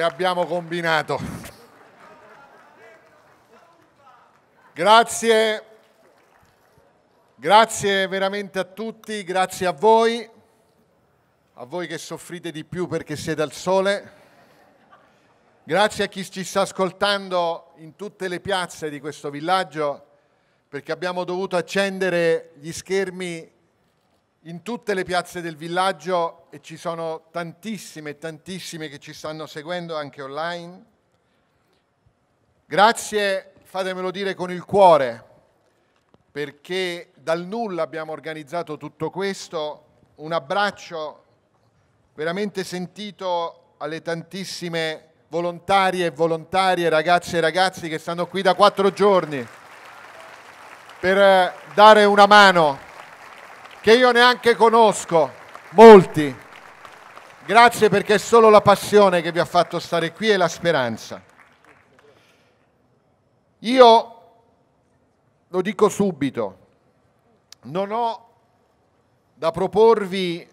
che abbiamo combinato. Grazie, grazie veramente a tutti, grazie a voi, a voi che soffrite di più perché siete al sole, grazie a chi ci sta ascoltando in tutte le piazze di questo villaggio perché abbiamo dovuto accendere gli schermi in tutte le piazze del villaggio e ci sono tantissime, tantissime che ci stanno seguendo anche online. Grazie, fatemelo dire con il cuore, perché dal nulla abbiamo organizzato tutto questo. Un abbraccio veramente sentito alle tantissime volontarie e volontarie, ragazze e ragazzi che stanno qui da quattro giorni per eh, dare una mano che io neanche conosco, molti. Grazie perché è solo la passione che vi ha fatto stare qui e la speranza. Io lo dico subito, non ho da proporvi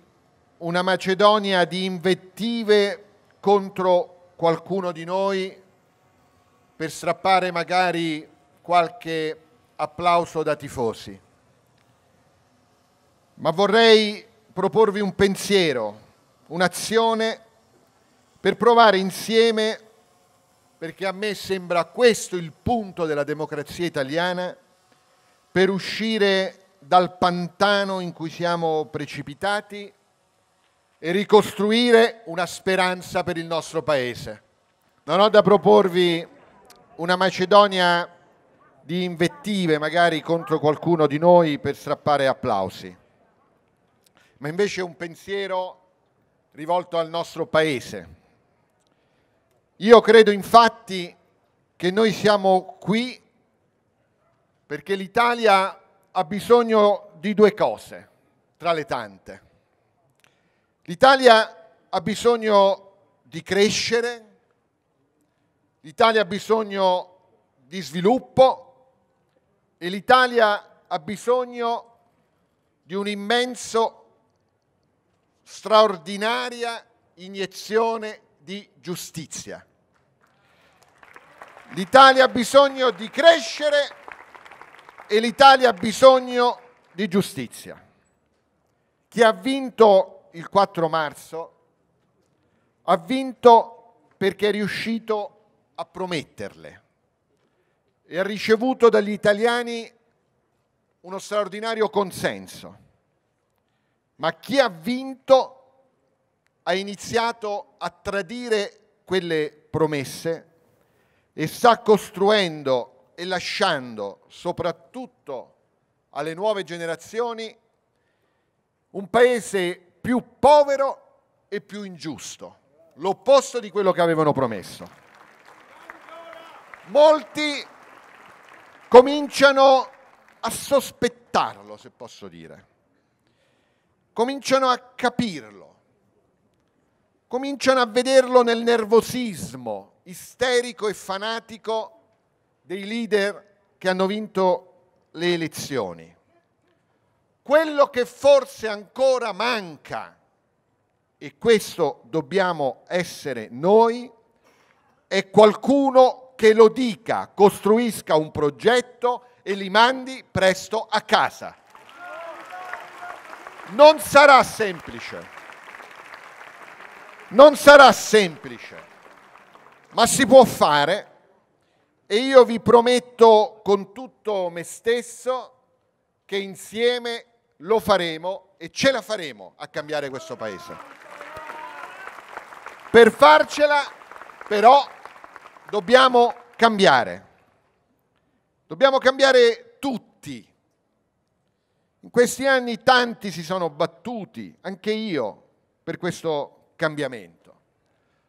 una Macedonia di invettive contro qualcuno di noi per strappare magari qualche applauso da tifosi ma vorrei proporvi un pensiero, un'azione per provare insieme, perché a me sembra questo il punto della democrazia italiana, per uscire dal pantano in cui siamo precipitati e ricostruire una speranza per il nostro Paese. Non ho da proporvi una Macedonia di invettive magari contro qualcuno di noi per strappare applausi ma invece un pensiero rivolto al nostro Paese. Io credo infatti che noi siamo qui perché l'Italia ha bisogno di due cose, tra le tante. L'Italia ha bisogno di crescere, l'Italia ha bisogno di sviluppo e l'Italia ha bisogno di un immenso straordinaria iniezione di giustizia. L'Italia ha bisogno di crescere e l'Italia ha bisogno di giustizia. Chi ha vinto il 4 marzo ha vinto perché è riuscito a prometterle e ha ricevuto dagli italiani uno straordinario consenso ma chi ha vinto ha iniziato a tradire quelle promesse e sta costruendo e lasciando soprattutto alle nuove generazioni un paese più povero e più ingiusto, l'opposto di quello che avevano promesso. Molti cominciano a sospettarlo, se posso dire cominciano a capirlo, cominciano a vederlo nel nervosismo isterico e fanatico dei leader che hanno vinto le elezioni. Quello che forse ancora manca, e questo dobbiamo essere noi, è qualcuno che lo dica, costruisca un progetto e li mandi presto a casa. Non sarà semplice. Non sarà semplice, ma si può fare e io vi prometto con tutto me stesso che insieme lo faremo e ce la faremo a cambiare questo paese. Per farcela però dobbiamo cambiare. Dobbiamo cambiare tutti in questi anni tanti si sono battuti, anche io, per questo cambiamento.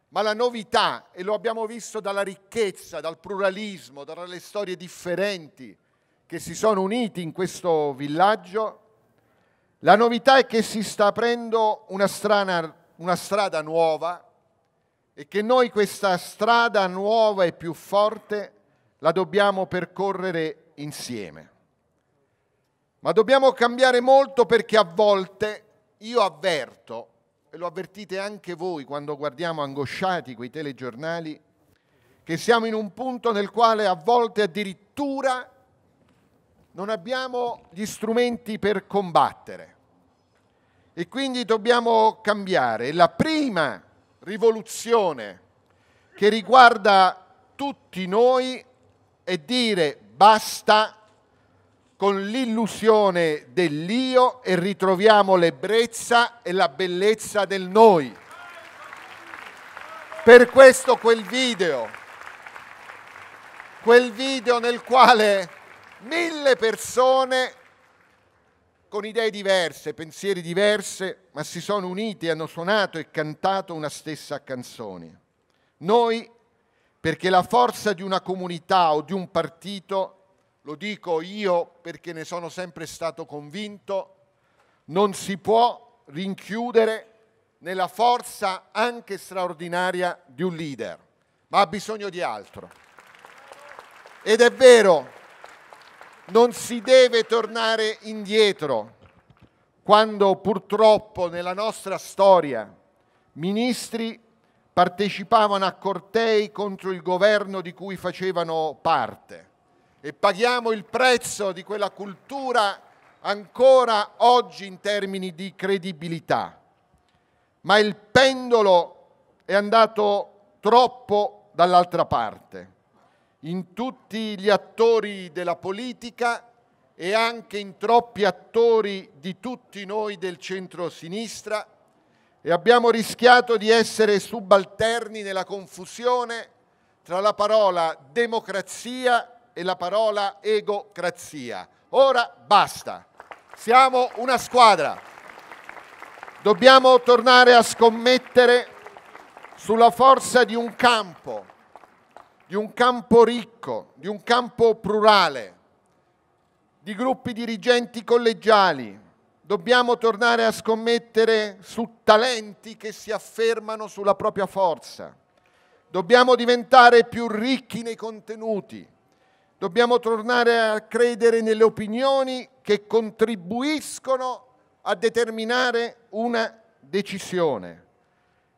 Ma la novità, e lo abbiamo visto dalla ricchezza, dal pluralismo, dalle storie differenti che si sono uniti in questo villaggio, la novità è che si sta aprendo una, strana, una strada nuova e che noi questa strada nuova e più forte la dobbiamo percorrere insieme. Ma dobbiamo cambiare molto perché a volte io avverto, e lo avvertite anche voi quando guardiamo angosciati quei telegiornali, che siamo in un punto nel quale a volte addirittura non abbiamo gli strumenti per combattere. E quindi dobbiamo cambiare. La prima rivoluzione che riguarda tutti noi è dire basta con l'illusione dell'io e ritroviamo l'ebbrezza e la bellezza del noi. Per questo quel video, quel video nel quale mille persone con idee diverse, pensieri diversi, ma si sono uniti e hanno suonato e cantato una stessa canzone. Noi, perché la forza di una comunità o di un partito lo dico io perché ne sono sempre stato convinto, non si può rinchiudere nella forza anche straordinaria di un leader, ma ha bisogno di altro. Ed è vero, non si deve tornare indietro quando purtroppo nella nostra storia ministri partecipavano a cortei contro il governo di cui facevano parte e paghiamo il prezzo di quella cultura ancora oggi in termini di credibilità. Ma il pendolo è andato troppo dall'altra parte, in tutti gli attori della politica e anche in troppi attori di tutti noi del centro-sinistra e abbiamo rischiato di essere subalterni nella confusione tra la parola democrazia e la parola egocrazia. Ora basta, siamo una squadra. Dobbiamo tornare a scommettere sulla forza di un campo, di un campo ricco, di un campo plurale, di gruppi dirigenti collegiali. Dobbiamo tornare a scommettere su talenti che si affermano sulla propria forza. Dobbiamo diventare più ricchi nei contenuti, Dobbiamo tornare a credere nelle opinioni che contribuiscono a determinare una decisione.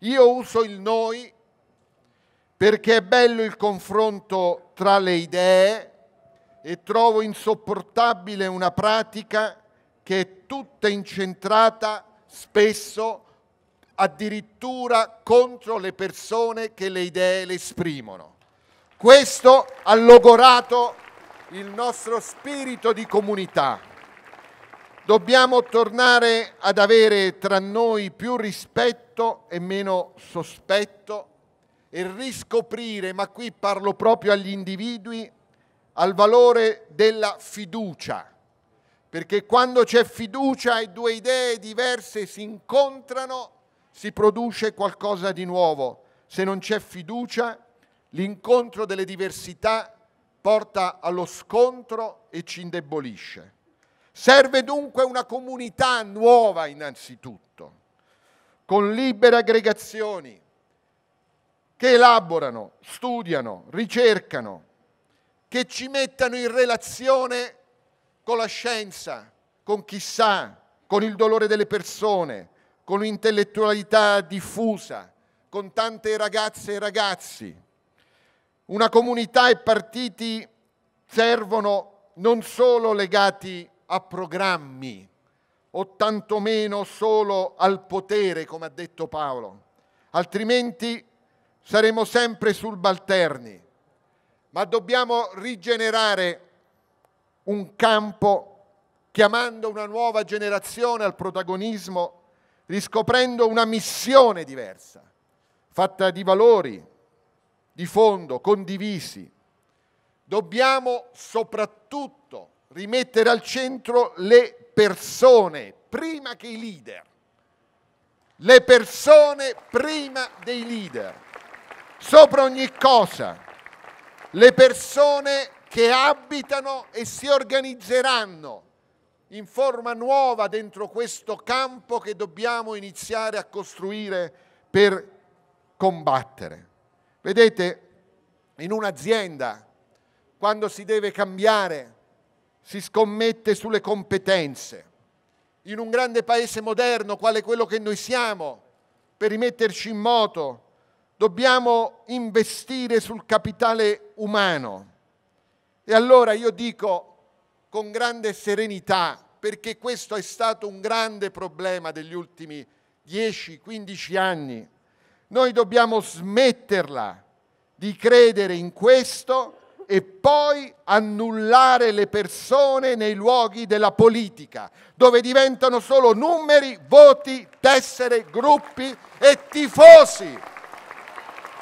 Io uso il noi perché è bello il confronto tra le idee e trovo insopportabile una pratica che è tutta incentrata spesso addirittura contro le persone che le idee le esprimono. Questo ha logorato il nostro spirito di comunità. Dobbiamo tornare ad avere tra noi più rispetto e meno sospetto e riscoprire, ma qui parlo proprio agli individui, al valore della fiducia, perché quando c'è fiducia e due idee diverse si incontrano, si produce qualcosa di nuovo. Se non c'è fiducia, L'incontro delle diversità porta allo scontro e ci indebolisce. Serve dunque una comunità nuova innanzitutto, con libere aggregazioni che elaborano, studiano, ricercano, che ci mettano in relazione con la scienza, con chi sa, con il dolore delle persone, con l'intellettualità diffusa, con tante ragazze e ragazzi una comunità e partiti servono non solo legati a programmi o tantomeno solo al potere, come ha detto Paolo, altrimenti saremo sempre sul balterni, ma dobbiamo rigenerare un campo chiamando una nuova generazione al protagonismo, riscoprendo una missione diversa, fatta di valori, di fondo, condivisi. Dobbiamo soprattutto rimettere al centro le persone prima che i leader. Le persone prima dei leader. Sopra ogni cosa. Le persone che abitano e si organizzeranno in forma nuova dentro questo campo che dobbiamo iniziare a costruire per combattere. Vedete, in un'azienda, quando si deve cambiare, si scommette sulle competenze. In un grande paese moderno, quale quello che noi siamo, per rimetterci in moto, dobbiamo investire sul capitale umano. E allora io dico con grande serenità, perché questo è stato un grande problema degli ultimi 10-15 anni, noi dobbiamo smetterla di credere in questo e poi annullare le persone nei luoghi della politica, dove diventano solo numeri, voti, tessere, gruppi e tifosi.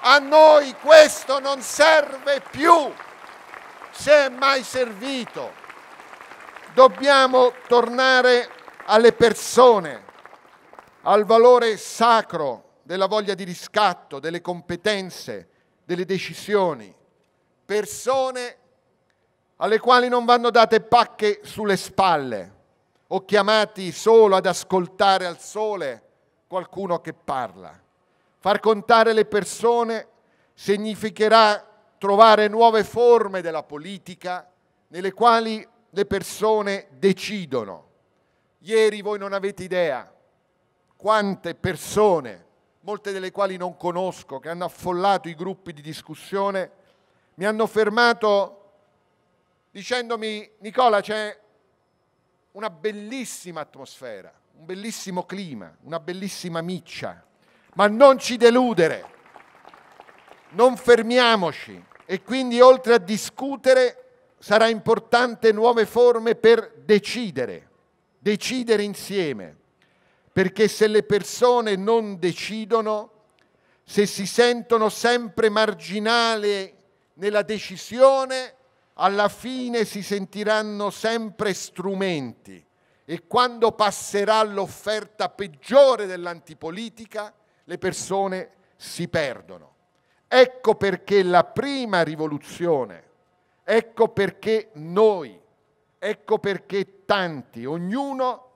A noi questo non serve più, se è mai servito. Dobbiamo tornare alle persone, al valore sacro della voglia di riscatto, delle competenze, delle decisioni. Persone alle quali non vanno date pacche sulle spalle o chiamati solo ad ascoltare al sole qualcuno che parla. Far contare le persone significherà trovare nuove forme della politica nelle quali le persone decidono. Ieri voi non avete idea quante persone molte delle quali non conosco, che hanno affollato i gruppi di discussione, mi hanno fermato dicendomi Nicola c'è una bellissima atmosfera, un bellissimo clima, una bellissima miccia, ma non ci deludere, non fermiamoci e quindi oltre a discutere sarà importante nuove forme per decidere, decidere insieme perché se le persone non decidono, se si sentono sempre marginali nella decisione, alla fine si sentiranno sempre strumenti e quando passerà l'offerta peggiore dell'antipolitica, le persone si perdono. Ecco perché la prima rivoluzione, ecco perché noi, ecco perché tanti, ognuno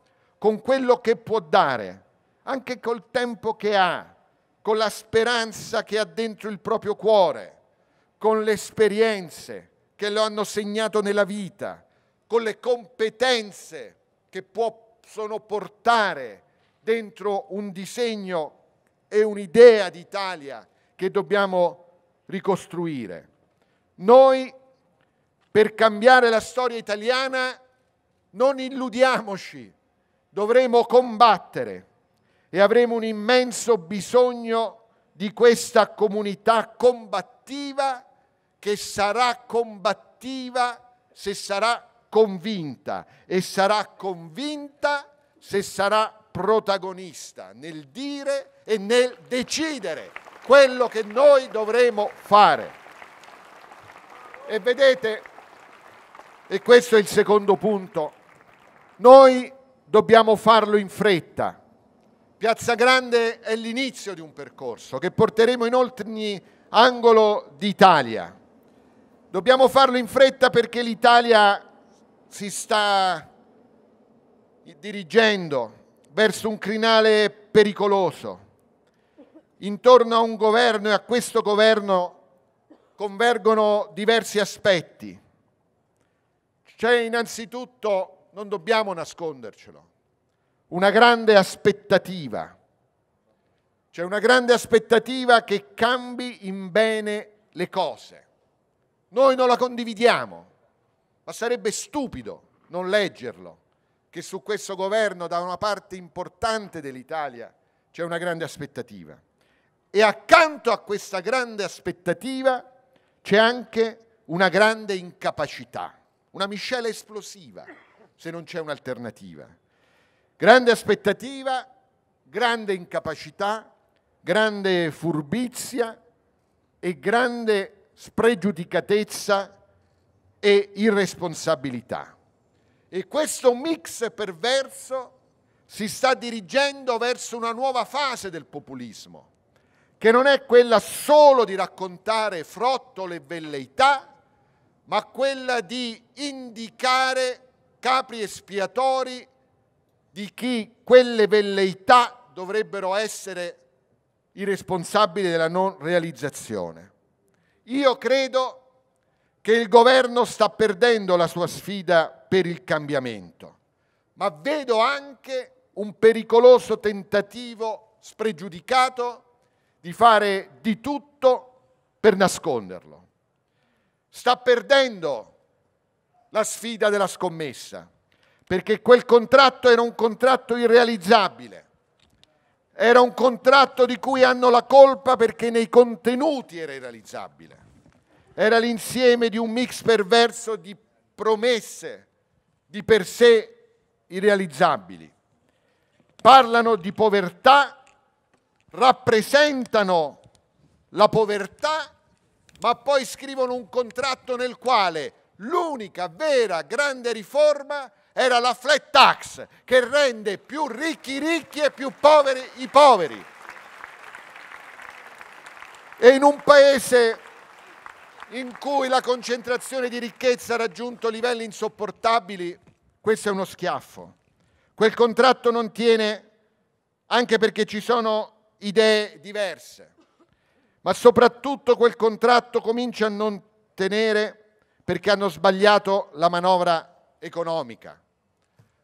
con quello che può dare, anche col tempo che ha, con la speranza che ha dentro il proprio cuore, con le esperienze che lo hanno segnato nella vita, con le competenze che possono portare dentro un disegno e un'idea d'Italia che dobbiamo ricostruire. Noi per cambiare la storia italiana non illudiamoci dovremo combattere e avremo un immenso bisogno di questa comunità combattiva che sarà combattiva se sarà convinta e sarà convinta se sarà protagonista nel dire e nel decidere quello che noi dovremo fare. E vedete, e questo è il secondo punto, noi dobbiamo farlo in fretta. Piazza Grande è l'inizio di un percorso che porteremo in ogni angolo d'Italia. Dobbiamo farlo in fretta perché l'Italia si sta dirigendo verso un crinale pericoloso. Intorno a un governo e a questo governo convergono diversi aspetti. C'è innanzitutto non dobbiamo nascondercelo, una grande aspettativa. C'è una grande aspettativa che cambi in bene le cose. Noi non la condividiamo, ma sarebbe stupido non leggerlo, che su questo governo da una parte importante dell'Italia c'è una grande aspettativa. E accanto a questa grande aspettativa c'è anche una grande incapacità, una miscela esplosiva se non c'è un'alternativa. Grande aspettativa, grande incapacità, grande furbizia e grande spregiudicatezza e irresponsabilità. E questo mix perverso si sta dirigendo verso una nuova fase del populismo, che non è quella solo di raccontare frottole e velleità, ma quella di indicare capri espiatori di chi quelle velleità dovrebbero essere i responsabili della non realizzazione. Io credo che il governo sta perdendo la sua sfida per il cambiamento, ma vedo anche un pericoloso tentativo spregiudicato di fare di tutto per nasconderlo. Sta perdendo la sfida della scommessa, perché quel contratto era un contratto irrealizzabile, era un contratto di cui hanno la colpa perché nei contenuti era irrealizzabile, era l'insieme di un mix perverso di promesse di per sé irrealizzabili. Parlano di povertà, rappresentano la povertà, ma poi scrivono un contratto nel quale l'unica vera grande riforma era la flat tax che rende più ricchi i ricchi e più poveri i poveri. E in un paese in cui la concentrazione di ricchezza ha raggiunto livelli insopportabili, questo è uno schiaffo. Quel contratto non tiene anche perché ci sono idee diverse, ma soprattutto quel contratto comincia a non tenere perché hanno sbagliato la manovra economica.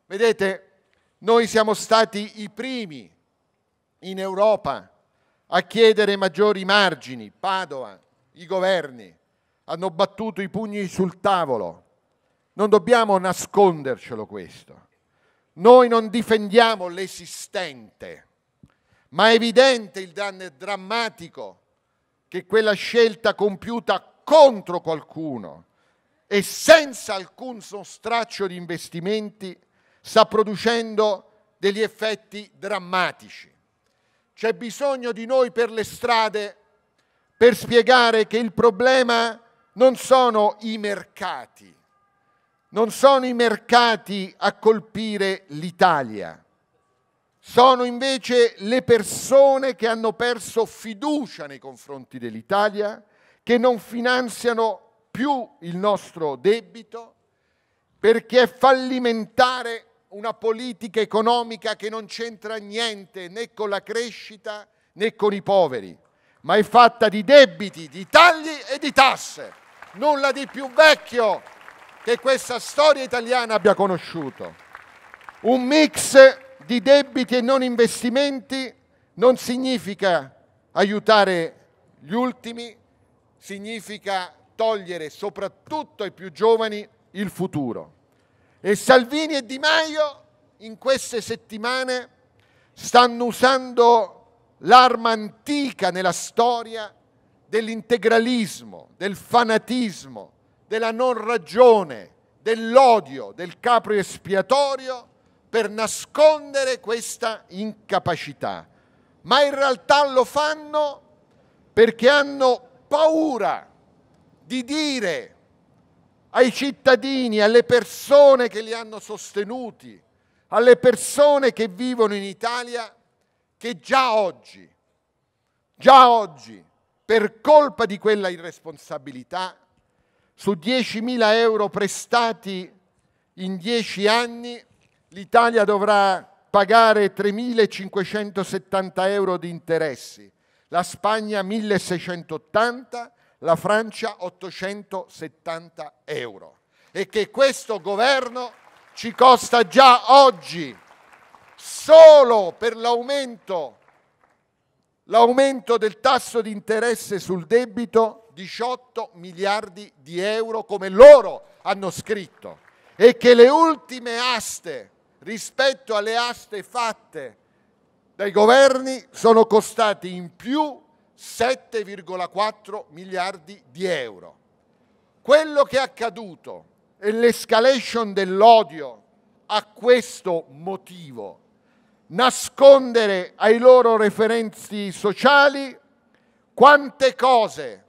Vedete, noi siamo stati i primi in Europa a chiedere maggiori margini. Padova, i governi hanno battuto i pugni sul tavolo. Non dobbiamo nascondercelo questo. Noi non difendiamo l'esistente, ma è evidente il danno drammatico che quella scelta compiuta contro qualcuno e senza alcun sostraccio di investimenti sta producendo degli effetti drammatici. C'è bisogno di noi per le strade per spiegare che il problema non sono i mercati, non sono i mercati a colpire l'Italia, sono invece le persone che hanno perso fiducia nei confronti dell'Italia, che non finanziano più il nostro debito perché è fallimentare una politica economica che non c'entra niente né con la crescita né con i poveri, ma è fatta di debiti, di tagli e di tasse. Nulla di più vecchio che questa storia italiana abbia conosciuto. Un mix di debiti e non investimenti non significa aiutare gli ultimi, significa aiutare togliere soprattutto ai più giovani il futuro. E Salvini e Di Maio in queste settimane stanno usando l'arma antica nella storia dell'integralismo, del fanatismo, della non ragione, dell'odio, del capro espiatorio per nascondere questa incapacità. Ma in realtà lo fanno perché hanno paura di dire ai cittadini, alle persone che li hanno sostenuti, alle persone che vivono in Italia, che già oggi, già oggi, per colpa di quella irresponsabilità, su 10.000 euro prestati in 10 anni, l'Italia dovrà pagare 3.570 euro di interessi, la Spagna 1.680 la Francia 870 euro e che questo governo ci costa già oggi solo per l'aumento, l'aumento del tasso di interesse sul debito 18 miliardi di euro come loro hanno scritto e che le ultime aste rispetto alle aste fatte dai governi sono costate in più 7,4 miliardi di euro. Quello che è accaduto e l'escalation dell'odio a questo motivo, nascondere ai loro referenzi sociali quante cose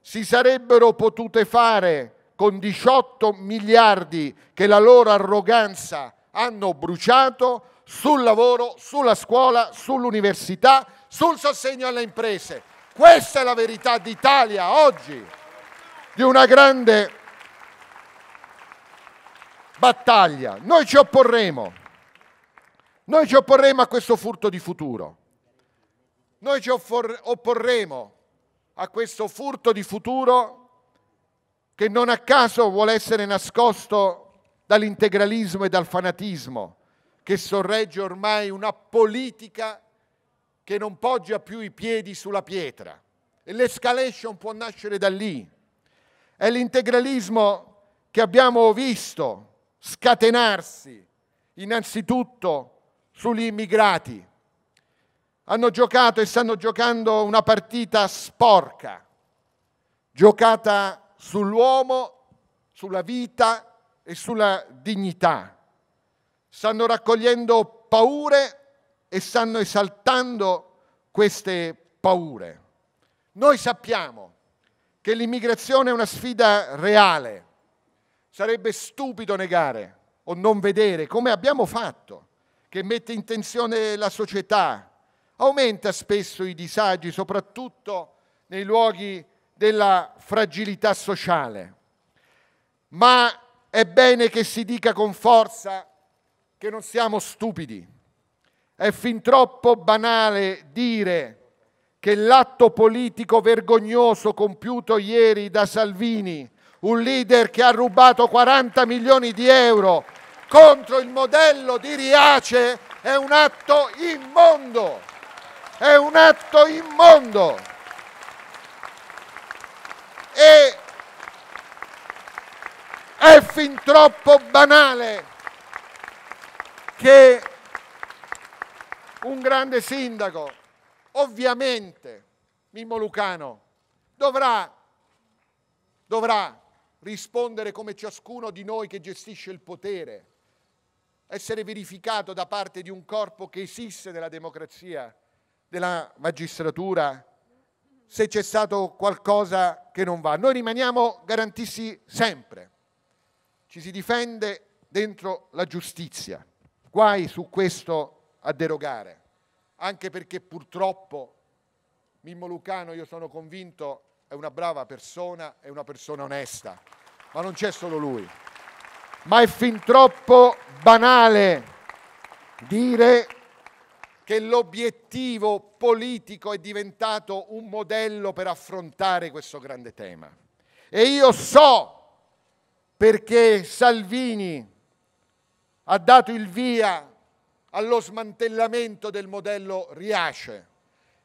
si sarebbero potute fare con 18 miliardi che la loro arroganza hanno bruciato sul lavoro, sulla scuola, sull'università, sul sostegno alle imprese. Questa è la verità d'Italia oggi, di una grande battaglia. Noi ci opporremo, noi ci opporremo a questo furto di futuro, noi ci opporremo a questo furto di futuro che non a caso vuole essere nascosto dall'integralismo e dal fanatismo che sorregge ormai una politica che non poggia più i piedi sulla pietra. E l'escalation può nascere da lì. È l'integralismo che abbiamo visto scatenarsi innanzitutto sugli immigrati. Hanno giocato e stanno giocando una partita sporca, giocata sull'uomo, sulla vita e sulla dignità. Stanno raccogliendo paure e stanno esaltando queste paure. Noi sappiamo che l'immigrazione è una sfida reale. Sarebbe stupido negare o non vedere come abbiamo fatto, che mette in tensione la società, aumenta spesso i disagi, soprattutto nei luoghi della fragilità sociale. Ma è bene che si dica con forza che non siamo stupidi è fin troppo banale dire che l'atto politico vergognoso compiuto ieri da Salvini, un leader che ha rubato 40 milioni di euro contro il modello di Riace, è un atto immondo. È un atto immondo. E è fin troppo banale che un grande sindaco, ovviamente Mimmo Lucano dovrà, dovrà rispondere come ciascuno di noi che gestisce il potere, essere verificato da parte di un corpo che esiste nella democrazia, della magistratura, se c'è stato qualcosa che non va. Noi rimaniamo garantisti sempre, ci si difende dentro la giustizia. Guai su questo a derogare, anche perché purtroppo Mimmo Lucano, io sono convinto, è una brava persona, è una persona onesta, ma non c'è solo lui. Ma è fin troppo banale dire che l'obiettivo politico è diventato un modello per affrontare questo grande tema. E io so perché Salvini ha dato il via allo smantellamento del modello Riace.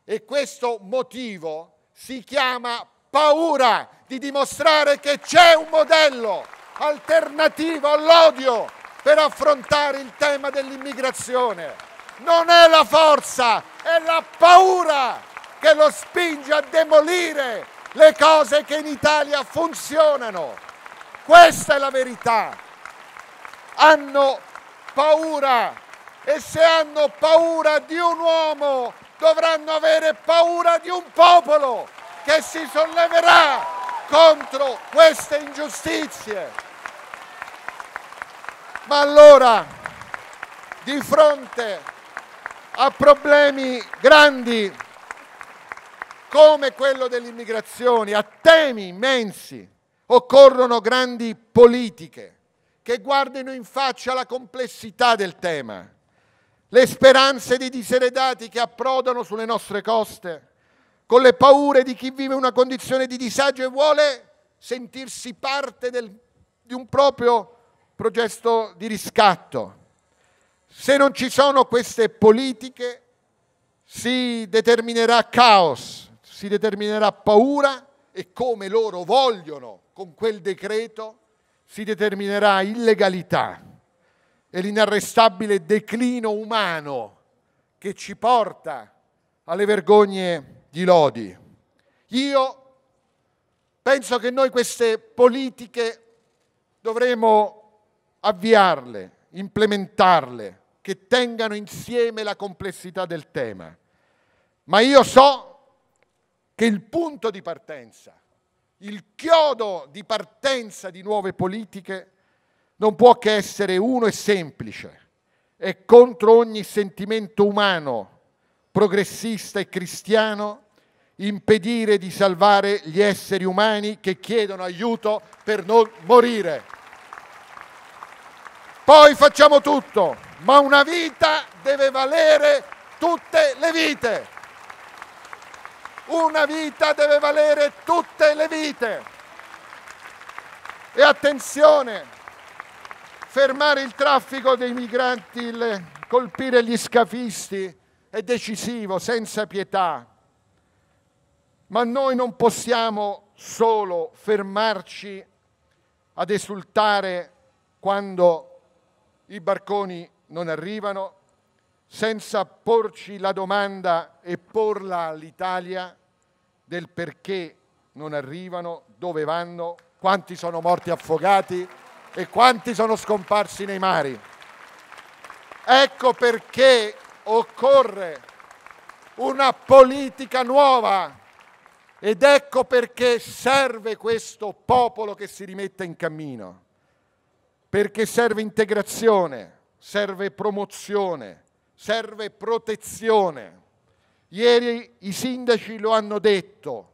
E questo motivo si chiama paura di dimostrare che c'è un modello alternativo all'odio per affrontare il tema dell'immigrazione. Non è la forza, è la paura che lo spinge a demolire le cose che in Italia funzionano. Questa è la verità. Hanno paura e se hanno paura di un uomo, dovranno avere paura di un popolo che si solleverà contro queste ingiustizie. Ma allora, di fronte a problemi grandi come quello dell'immigrazione, a temi immensi, occorrono grandi politiche che guardino in faccia la complessità del tema le speranze dei diseredati che approdano sulle nostre coste, con le paure di chi vive una condizione di disagio e vuole sentirsi parte del, di un proprio progetto di riscatto. Se non ci sono queste politiche si determinerà caos, si determinerà paura e come loro vogliono con quel decreto si determinerà illegalità e l'inarrestabile declino umano che ci porta alle vergogne di Lodi. Io penso che noi queste politiche dovremo avviarle, implementarle, che tengano insieme la complessità del tema. Ma io so che il punto di partenza, il chiodo di partenza di nuove politiche non può che essere uno e semplice, è contro ogni sentimento umano, progressista e cristiano, impedire di salvare gli esseri umani che chiedono aiuto per non morire. Poi facciamo tutto, ma una vita deve valere tutte le vite. Una vita deve valere tutte le vite. E attenzione, fermare il traffico dei migranti, colpire gli scafisti è decisivo, senza pietà. Ma noi non possiamo solo fermarci ad esultare quando i barconi non arrivano, senza porci la domanda e porla all'Italia del perché non arrivano, dove vanno, quanti sono morti affogati e quanti sono scomparsi nei mari. Ecco perché occorre una politica nuova ed ecco perché serve questo popolo che si rimetta in cammino, perché serve integrazione, serve promozione, serve protezione. Ieri i sindaci lo hanno detto,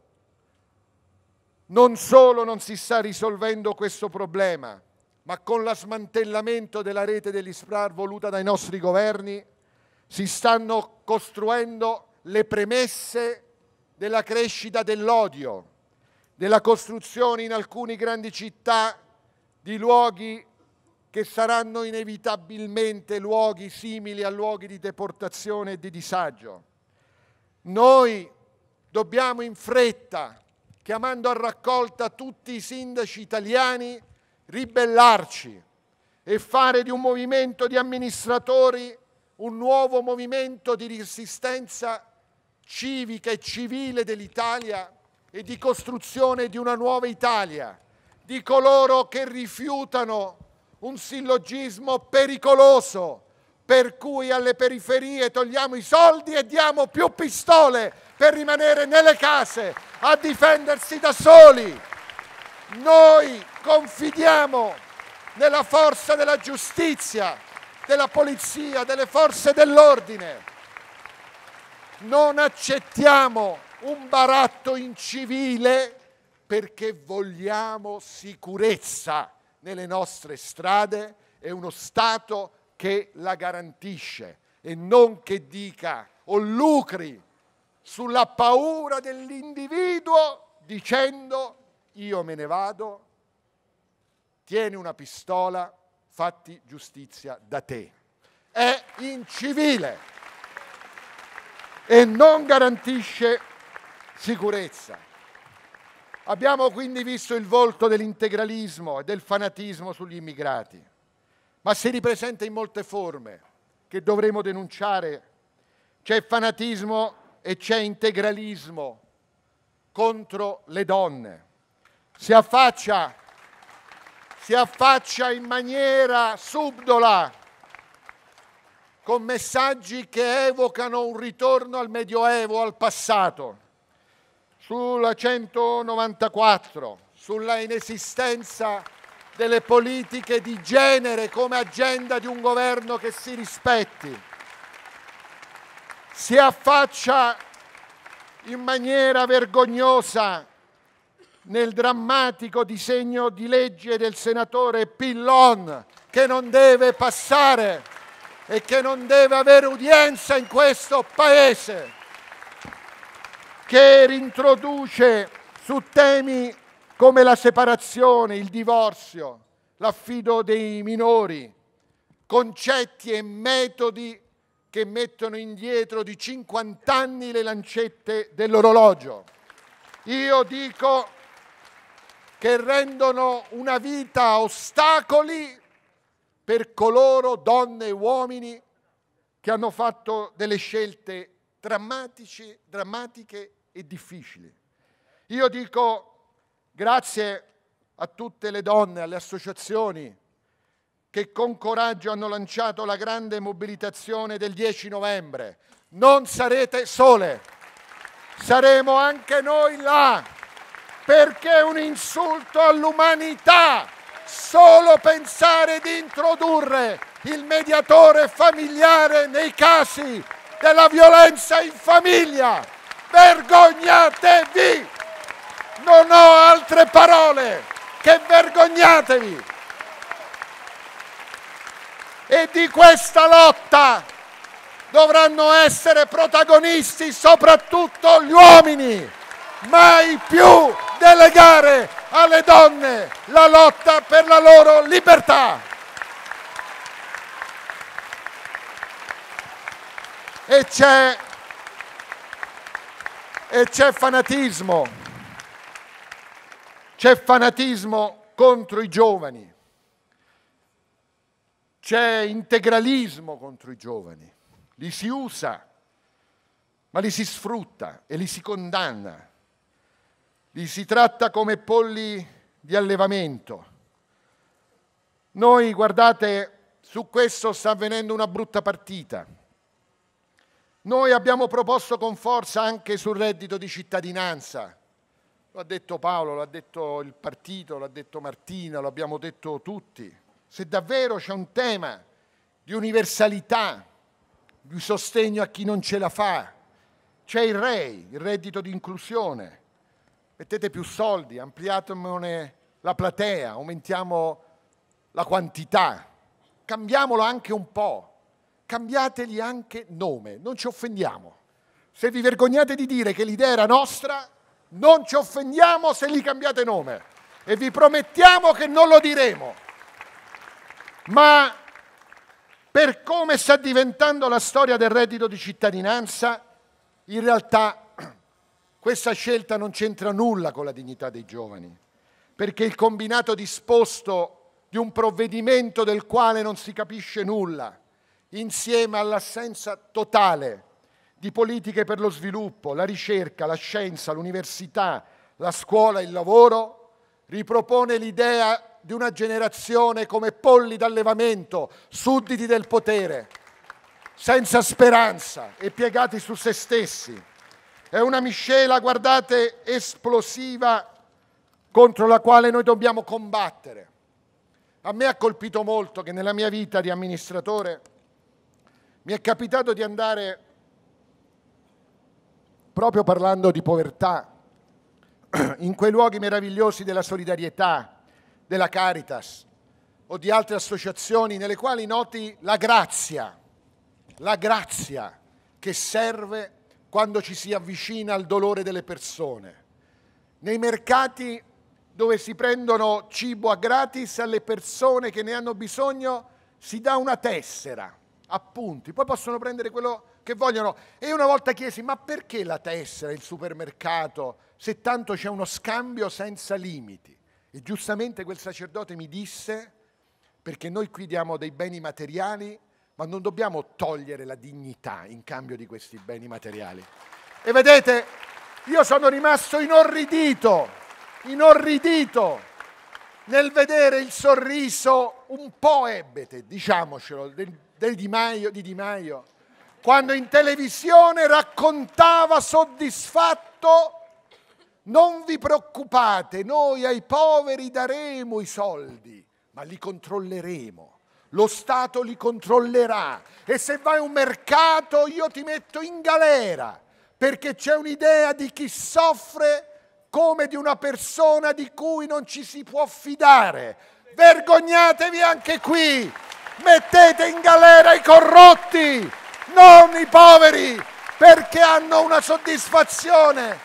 non solo non si sta risolvendo questo problema, ma con lo smantellamento della rete dell'ISPRAR voluta dai nostri governi si stanno costruendo le premesse della crescita dell'odio, della costruzione in alcune grandi città di luoghi che saranno inevitabilmente luoghi simili a luoghi di deportazione e di disagio. Noi dobbiamo in fretta, chiamando a raccolta tutti i sindaci italiani, ribellarci e fare di un movimento di amministratori un nuovo movimento di resistenza civica e civile dell'Italia e di costruzione di una nuova Italia, di coloro che rifiutano un sillogismo pericoloso per cui alle periferie togliamo i soldi e diamo più pistole per rimanere nelle case a difendersi da soli. Noi confidiamo nella forza della giustizia, della polizia, delle forze dell'ordine. Non accettiamo un baratto incivile perché vogliamo sicurezza nelle nostre strade e uno Stato che la garantisce e non che dica o lucri sulla paura dell'individuo dicendo io me ne vado, tieni una pistola, fatti giustizia da te. È incivile e non garantisce sicurezza. Abbiamo quindi visto il volto dell'integralismo e del fanatismo sugli immigrati, ma si ripresenta in molte forme che dovremo denunciare. C'è fanatismo e c'è integralismo contro le donne si affaccia, si affaccia in maniera subdola, con messaggi che evocano un ritorno al Medioevo, al passato, sulla 194, sulla inesistenza delle politiche di genere come agenda di un governo che si rispetti. Si affaccia in maniera vergognosa nel drammatico disegno di legge del senatore Pillon che non deve passare e che non deve avere udienza in questo Paese, che rintroduce su temi come la separazione, il divorzio, l'affido dei minori, concetti e metodi che mettono indietro di 50 anni le lancette dell'orologio. Io dico che rendono una vita ostacoli per coloro, donne e uomini, che hanno fatto delle scelte drammatiche, drammatiche e difficili. Io dico grazie a tutte le donne, alle associazioni che con coraggio hanno lanciato la grande mobilitazione del 10 novembre. Non sarete sole, saremo anche noi là perché è un insulto all'umanità solo pensare di introdurre il mediatore familiare nei casi della violenza in famiglia. Vergognatevi! Non ho altre parole che vergognatevi! E di questa lotta dovranno essere protagonisti soprattutto gli uomini mai più delegare alle donne la lotta per la loro libertà. E c'è, e c'è fanatismo, c'è fanatismo contro i giovani, c'è integralismo contro i giovani, li si usa, ma li si sfrutta e li si condanna li si tratta come polli di allevamento. Noi, guardate, su questo sta avvenendo una brutta partita. Noi abbiamo proposto con forza anche sul reddito di cittadinanza. Lo ha detto Paolo, lo ha detto il partito, lo ha detto Martina, lo abbiamo detto tutti. Se davvero c'è un tema di universalità, di sostegno a chi non ce la fa, c'è il REI, il reddito di inclusione mettete più soldi, ampliatemone la platea, aumentiamo la quantità, cambiamolo anche un po', cambiategli anche nome, non ci offendiamo. Se vi vergognate di dire che l'idea era nostra, non ci offendiamo se gli cambiate nome e vi promettiamo che non lo diremo. Ma per come sta diventando la storia del reddito di cittadinanza, in realtà questa scelta non c'entra nulla con la dignità dei giovani, perché il combinato disposto di un provvedimento del quale non si capisce nulla, insieme all'assenza totale di politiche per lo sviluppo, la ricerca, la scienza, l'università, la scuola, il lavoro, ripropone l'idea di una generazione come polli d'allevamento, sudditi del potere, senza speranza e piegati su se stessi. È una miscela, guardate, esplosiva contro la quale noi dobbiamo combattere. A me ha colpito molto che nella mia vita di amministratore mi è capitato di andare, proprio parlando di povertà, in quei luoghi meravigliosi della solidarietà, della Caritas o di altre associazioni nelle quali noti la grazia, la grazia che serve quando ci si avvicina al dolore delle persone. Nei mercati dove si prendono cibo a gratis alle persone che ne hanno bisogno si dà una tessera, appunti, poi possono prendere quello che vogliono. E una volta chiesi, ma perché la tessera, il supermercato, se tanto c'è uno scambio senza limiti? E giustamente quel sacerdote mi disse, perché noi qui diamo dei beni materiali ma non dobbiamo togliere la dignità in cambio di questi beni materiali. E vedete, io sono rimasto inorridito, inorridito nel vedere il sorriso un po' ebete, diciamocelo, di Di Maio, di di Maio quando in televisione raccontava soddisfatto non vi preoccupate, noi ai poveri daremo i soldi, ma li controlleremo lo Stato li controllerà e se vai a un mercato io ti metto in galera perché c'è un'idea di chi soffre come di una persona di cui non ci si può fidare. Vergognatevi anche qui, mettete in galera i corrotti, non i poveri, perché hanno una soddisfazione.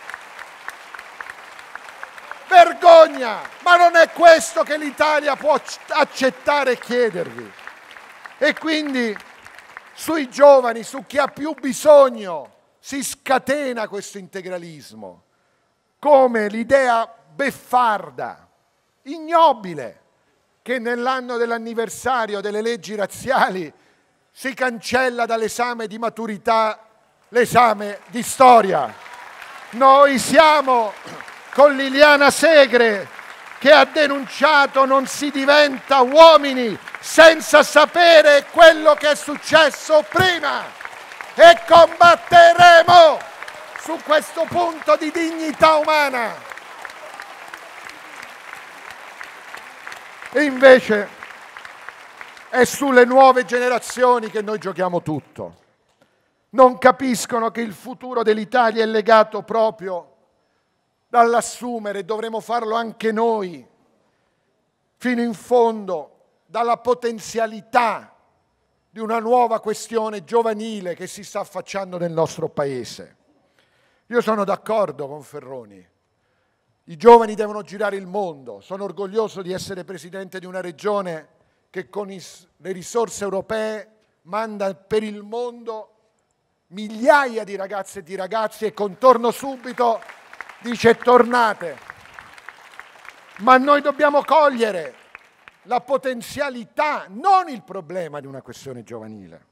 Vergogna, ma non è questo che l'Italia può accettare e chiedervi. E quindi sui giovani, su chi ha più bisogno, si scatena questo integralismo, come l'idea beffarda, ignobile, che nell'anno dell'anniversario delle leggi razziali si cancella dall'esame di maturità l'esame di storia. Noi siamo con Liliana Segre che ha denunciato non si diventa uomini senza sapere quello che è successo prima e combatteremo su questo punto di dignità umana. E invece è sulle nuove generazioni che noi giochiamo tutto. Non capiscono che il futuro dell'Italia è legato proprio dall'assumere, dovremo farlo anche noi, fino in fondo, dalla potenzialità di una nuova questione giovanile che si sta affacciando nel nostro Paese. Io sono d'accordo con Ferroni. I giovani devono girare il mondo. Sono orgoglioso di essere presidente di una regione che con le risorse europee manda per il mondo migliaia di ragazze e di ragazzi e contorno subito dice tornate. Ma noi dobbiamo cogliere la potenzialità, non il problema di una questione giovanile.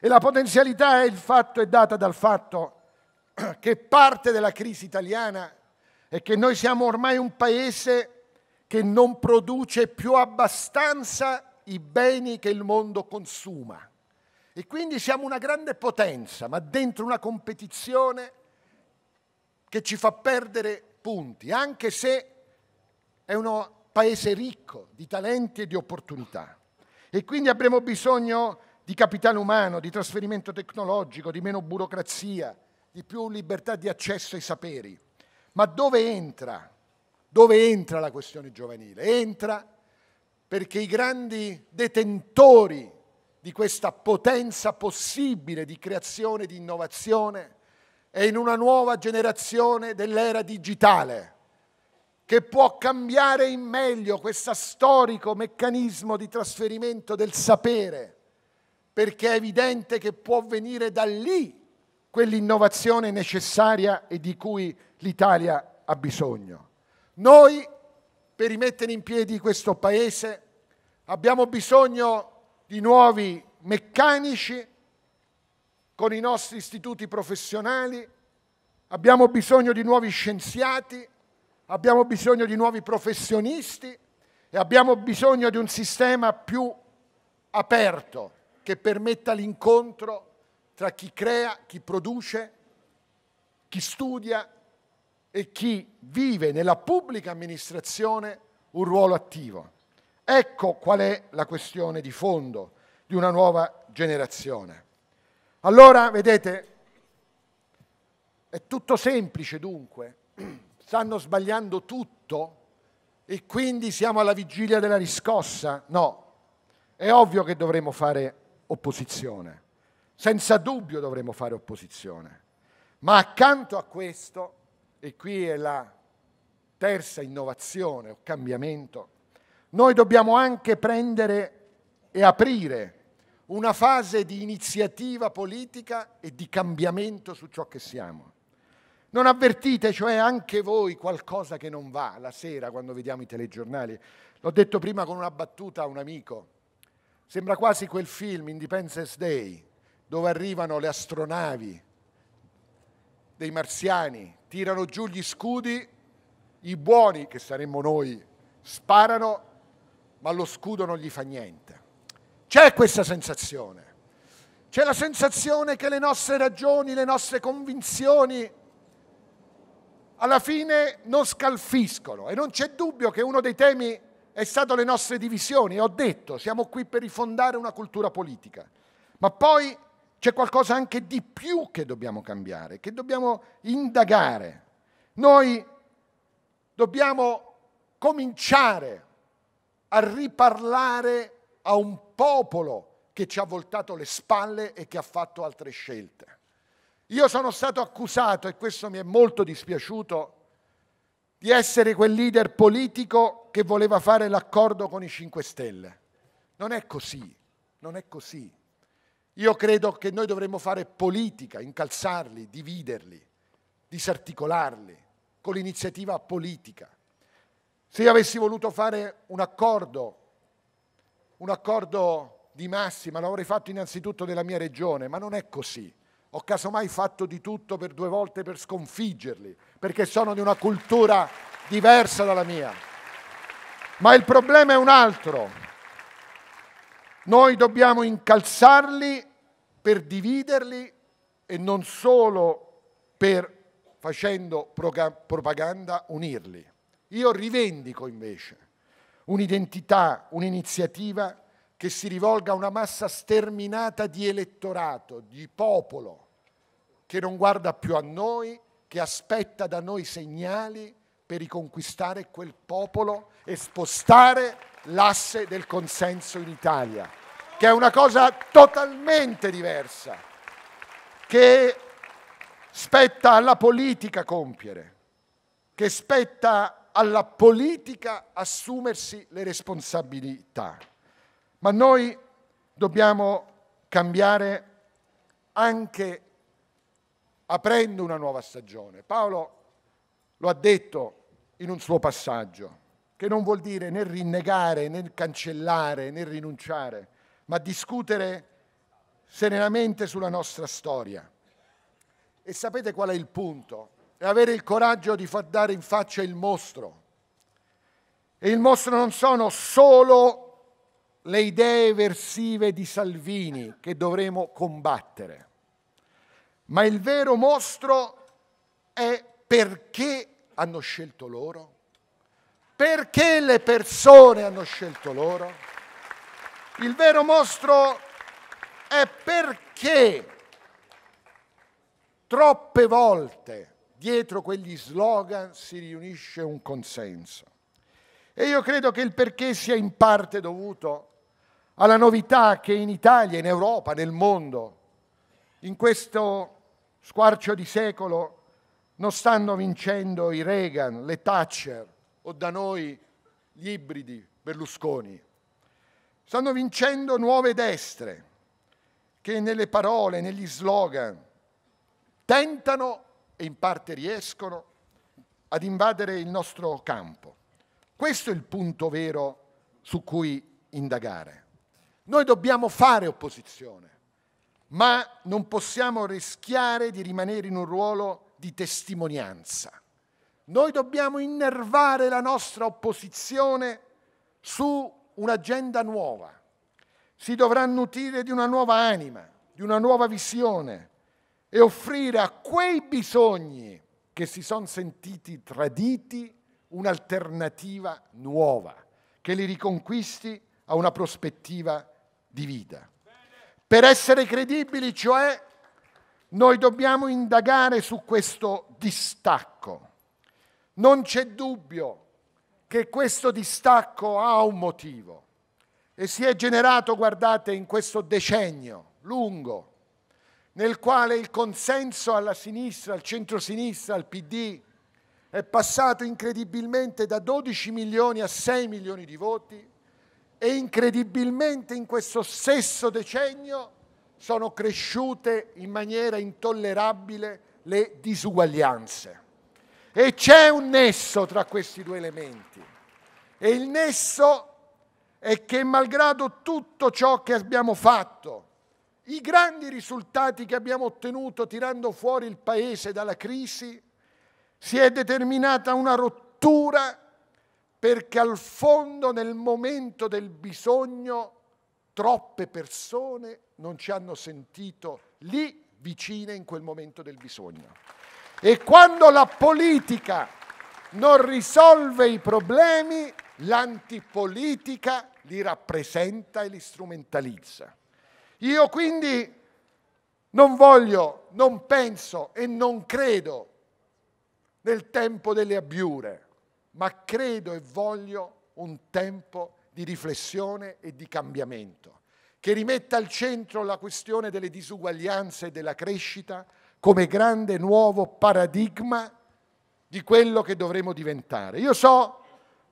E la potenzialità è, fatto, è data dal fatto che parte della crisi italiana è che noi siamo ormai un paese che non produce più abbastanza i beni che il mondo consuma. E quindi siamo una grande potenza, ma dentro una competizione che ci fa perdere punti, anche se è un paese ricco di talenti e di opportunità. E quindi avremo bisogno di capitale umano, di trasferimento tecnologico, di meno burocrazia, di più libertà di accesso ai saperi. Ma dove entra? Dove entra la questione giovanile? Entra perché i grandi detentori di questa potenza possibile di creazione, di innovazione, e in una nuova generazione dell'era digitale che può cambiare in meglio questo storico meccanismo di trasferimento del sapere, perché è evidente che può venire da lì quell'innovazione necessaria e di cui l'Italia ha bisogno. Noi, per rimettere in piedi questo Paese, abbiamo bisogno di nuovi meccanici con i nostri istituti professionali, abbiamo bisogno di nuovi scienziati, abbiamo bisogno di nuovi professionisti e abbiamo bisogno di un sistema più aperto che permetta l'incontro tra chi crea, chi produce, chi studia e chi vive nella pubblica amministrazione un ruolo attivo. Ecco qual è la questione di fondo di una nuova generazione. Allora, vedete, è tutto semplice dunque, stanno sbagliando tutto e quindi siamo alla vigilia della riscossa? No, è ovvio che dovremo fare opposizione, senza dubbio dovremo fare opposizione, ma accanto a questo, e qui è la terza innovazione o cambiamento, noi dobbiamo anche prendere e aprire una fase di iniziativa politica e di cambiamento su ciò che siamo. Non avvertite, cioè, anche voi qualcosa che non va la sera quando vediamo i telegiornali. L'ho detto prima con una battuta a un amico. Sembra quasi quel film Independence Day, dove arrivano le astronavi dei marziani, tirano giù gli scudi, i buoni, che saremmo noi, sparano, ma lo scudo non gli fa niente. C'è questa sensazione. C'è la sensazione che le nostre ragioni, le nostre convinzioni alla fine non scalfiscono e non c'è dubbio che uno dei temi è stato le nostre divisioni. Ho detto, siamo qui per rifondare una cultura politica, ma poi c'è qualcosa anche di più che dobbiamo cambiare, che dobbiamo indagare. Noi dobbiamo cominciare a riparlare a un popolo che ci ha voltato le spalle e che ha fatto altre scelte. Io sono stato accusato, e questo mi è molto dispiaciuto, di essere quel leader politico che voleva fare l'accordo con i 5 Stelle. Non è così, non è così. Io credo che noi dovremmo fare politica, incalzarli, dividerli, disarticolarli con l'iniziativa politica. Se io avessi voluto fare un accordo un accordo di massima, l'avrei fatto innanzitutto nella mia regione, ma non è così. Ho casomai fatto di tutto per due volte per sconfiggerli, perché sono di una cultura diversa dalla mia. Ma il problema è un altro. Noi dobbiamo incalzarli per dividerli e non solo per, facendo propaganda, unirli. Io rivendico invece un'identità, un'iniziativa che si rivolga a una massa sterminata di elettorato, di popolo, che non guarda più a noi, che aspetta da noi segnali per riconquistare quel popolo e spostare l'asse del consenso in Italia, che è una cosa totalmente diversa, che spetta alla politica compiere, che spetta alla politica assumersi le responsabilità. Ma noi dobbiamo cambiare anche aprendo una nuova stagione. Paolo lo ha detto in un suo passaggio, che non vuol dire né rinnegare, né cancellare, né rinunciare, ma discutere serenamente sulla nostra storia. E sapete qual è il punto? e avere il coraggio di far dare in faccia il mostro. E il mostro non sono solo le idee versive di Salvini che dovremo combattere, ma il vero mostro è perché hanno scelto loro, perché le persone hanno scelto loro. Il vero mostro è perché troppe volte dietro quegli slogan si riunisce un consenso. E io credo che il perché sia in parte dovuto alla novità che in Italia, in Europa, nel mondo, in questo squarcio di secolo, non stanno vincendo i Reagan, le Thatcher o da noi gli ibridi Berlusconi. Stanno vincendo nuove destre che nelle parole, negli slogan, tentano e in parte riescono ad invadere il nostro campo. Questo è il punto vero su cui indagare. Noi dobbiamo fare opposizione, ma non possiamo rischiare di rimanere in un ruolo di testimonianza. Noi dobbiamo innervare la nostra opposizione su un'agenda nuova. Si dovrà nutrire di una nuova anima, di una nuova visione, e offrire a quei bisogni che si sono sentiti traditi un'alternativa nuova, che li riconquisti a una prospettiva di vita. Per essere credibili, cioè, noi dobbiamo indagare su questo distacco. Non c'è dubbio che questo distacco ha un motivo e si è generato, guardate, in questo decennio lungo nel quale il consenso alla sinistra, al centrosinistra, al PD è passato incredibilmente da 12 milioni a 6 milioni di voti e incredibilmente in questo stesso decennio sono cresciute in maniera intollerabile le disuguaglianze. E c'è un nesso tra questi due elementi. E il nesso è che malgrado tutto ciò che abbiamo fatto, i grandi risultati che abbiamo ottenuto tirando fuori il Paese dalla crisi si è determinata una rottura perché al fondo nel momento del bisogno troppe persone non ci hanno sentito lì vicine in quel momento del bisogno. E quando la politica non risolve i problemi, l'antipolitica li rappresenta e li strumentalizza. Io quindi non voglio, non penso e non credo nel tempo delle abbiure, ma credo e voglio un tempo di riflessione e di cambiamento, che rimetta al centro la questione delle disuguaglianze e della crescita come grande nuovo paradigma di quello che dovremo diventare. Io so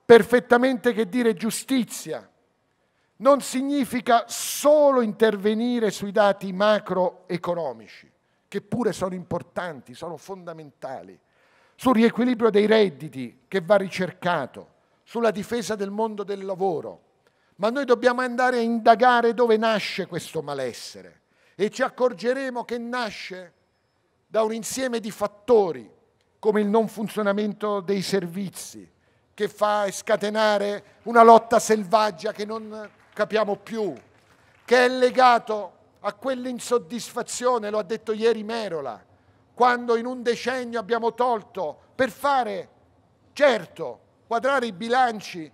perfettamente che dire giustizia non significa solo intervenire sui dati macroeconomici, che pure sono importanti, sono fondamentali, sul riequilibrio dei redditi che va ricercato, sulla difesa del mondo del lavoro, ma noi dobbiamo andare a indagare dove nasce questo malessere e ci accorgeremo che nasce da un insieme di fattori come il non funzionamento dei servizi che fa scatenare una lotta selvaggia che non capiamo più, che è legato a quell'insoddisfazione, lo ha detto ieri Merola, quando in un decennio abbiamo tolto per fare, certo, quadrare i bilanci,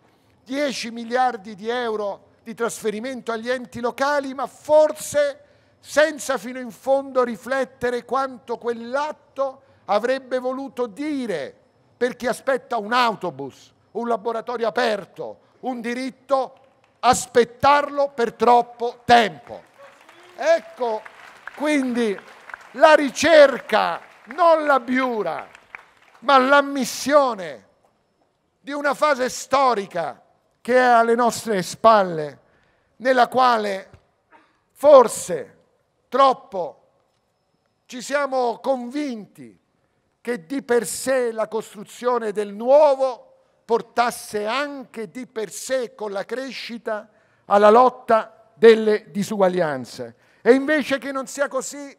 10 miliardi di euro di trasferimento agli enti locali, ma forse senza fino in fondo riflettere quanto quell'atto avrebbe voluto dire per chi aspetta un autobus, un laboratorio aperto, un diritto aspettarlo per troppo tempo. Ecco quindi la ricerca, non la biura, ma l'ammissione di una fase storica che è alle nostre spalle, nella quale forse troppo ci siamo convinti che di per sé la costruzione del nuovo portasse anche di per sé con la crescita alla lotta delle disuguaglianze. E invece che non sia così,